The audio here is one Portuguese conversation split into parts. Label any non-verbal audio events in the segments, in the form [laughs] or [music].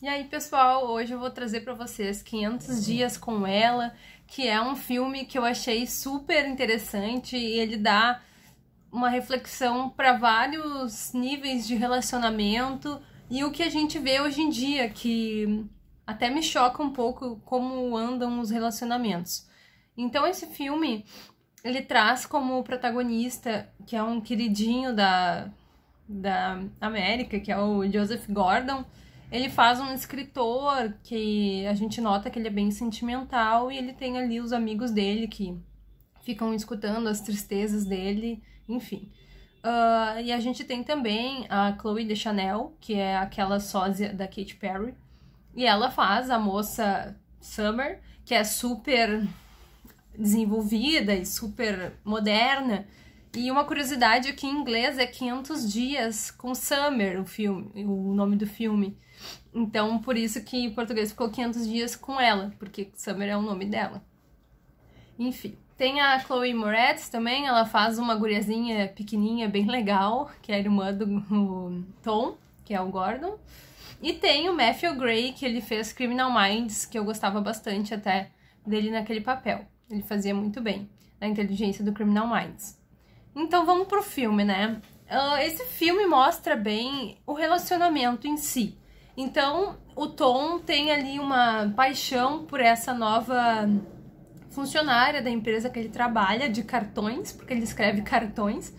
E aí, pessoal, hoje eu vou trazer para vocês 500 dias com ela, que é um filme que eu achei super interessante e ele dá uma reflexão para vários níveis de relacionamento e o que a gente vê hoje em dia que até me choca um pouco como andam os relacionamentos. Então esse filme ele traz como protagonista que é um queridinho da da América, que é o Joseph Gordon, ele faz um escritor que a gente nota que ele é bem sentimental e ele tem ali os amigos dele que ficam escutando as tristezas dele, enfim. Uh, e a gente tem também a Chloe de Chanel, que é aquela sósia da Katy Perry. E ela faz a moça Summer, que é super desenvolvida e super moderna. E uma curiosidade que em inglês é 500 dias com Summer, o filme, o nome do filme. Então, por isso que em português ficou 500 dias com ela, porque Summer é o nome dela. Enfim, tem a Chloe Moretz também, ela faz uma guriazinha pequenininha bem legal, que é a irmã do Tom, que é o Gordon. E tem o Matthew Gray, que ele fez Criminal Minds, que eu gostava bastante até dele naquele papel. Ele fazia muito bem, na inteligência do Criminal Minds. Então vamos pro filme, né? Uh, esse filme mostra bem o relacionamento em si. Então o Tom tem ali uma paixão por essa nova funcionária da empresa que ele trabalha, de cartões, porque ele escreve cartões.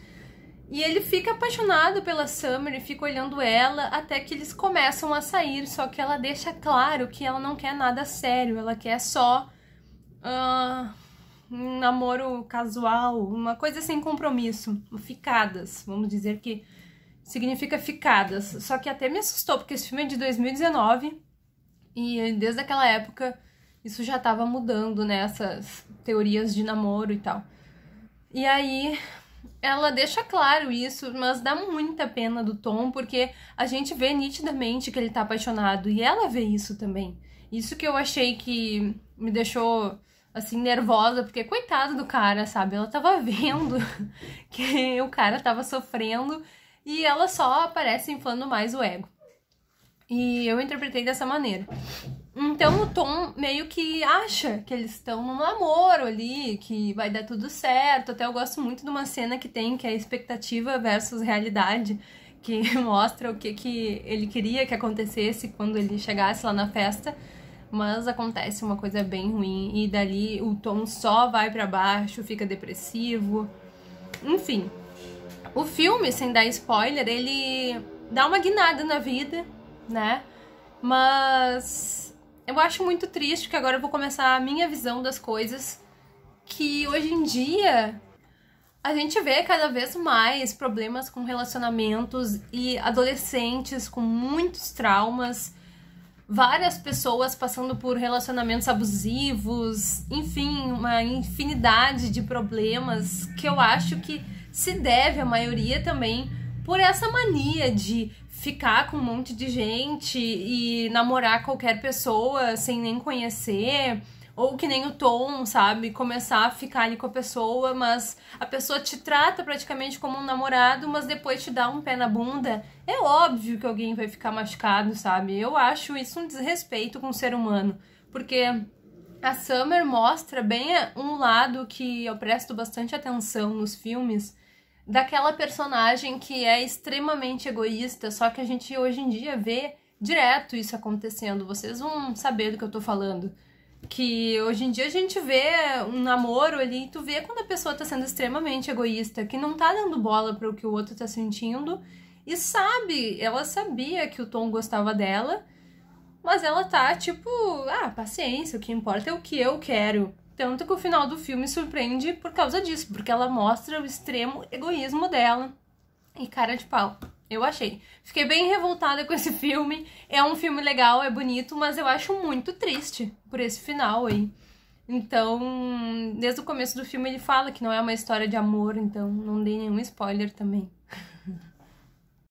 E ele fica apaixonado pela Summer e fica olhando ela até que eles começam a sair, só que ela deixa claro que ela não quer nada sério, ela quer só. Uh, um namoro casual, uma coisa sem compromisso, ficadas, vamos dizer que significa ficadas. Só que até me assustou, porque esse filme é de 2019 e desde aquela época isso já estava mudando, né? teorias de namoro e tal. E aí ela deixa claro isso, mas dá muita pena do Tom, porque a gente vê nitidamente que ele tá apaixonado e ela vê isso também. Isso que eu achei que me deixou assim, nervosa, porque coitado do cara, sabe? Ela tava vendo [laughs] que o cara tava sofrendo e ela só aparece inflando mais o ego. E eu interpretei dessa maneira. Então o Tom meio que acha que eles estão num namoro ali, que vai dar tudo certo. Até eu gosto muito de uma cena que tem que é expectativa versus realidade, que [laughs] mostra o que, que ele queria que acontecesse quando ele chegasse lá na festa mas acontece uma coisa bem ruim e dali o tom só vai para baixo, fica depressivo. Enfim, o filme, sem dar spoiler, ele dá uma guinada na vida, né? Mas eu acho muito triste que agora eu vou começar a minha visão das coisas que hoje em dia a gente vê cada vez mais problemas com relacionamentos e adolescentes com muitos traumas várias pessoas passando por relacionamentos abusivos, enfim, uma infinidade de problemas que eu acho que se deve a maioria também por essa mania de ficar com um monte de gente e namorar qualquer pessoa sem nem conhecer ou que nem o tom, sabe? Começar a ficar ali com a pessoa, mas a pessoa te trata praticamente como um namorado, mas depois te dá um pé na bunda. É óbvio que alguém vai ficar machucado, sabe? Eu acho isso um desrespeito com o ser humano. Porque a Summer mostra bem um lado que eu presto bastante atenção nos filmes daquela personagem que é extremamente egoísta, só que a gente hoje em dia vê direto isso acontecendo. Vocês vão saber do que eu tô falando que hoje em dia a gente vê um namoro ali, tu vê quando a pessoa tá sendo extremamente egoísta, que não tá dando bola para o que o outro tá sentindo e sabe, ela sabia que o Tom gostava dela, mas ela tá tipo, ah, paciência, o que importa é o que eu quero. Tanto que o final do filme surpreende por causa disso, porque ela mostra o extremo egoísmo dela e cara de pau. Eu achei. Fiquei bem revoltada com esse [laughs] filme. É um filme legal, é bonito, mas eu acho muito triste por esse final aí. Então, desde o começo do filme ele fala que não é uma história de amor, então não dei nenhum spoiler também. [laughs]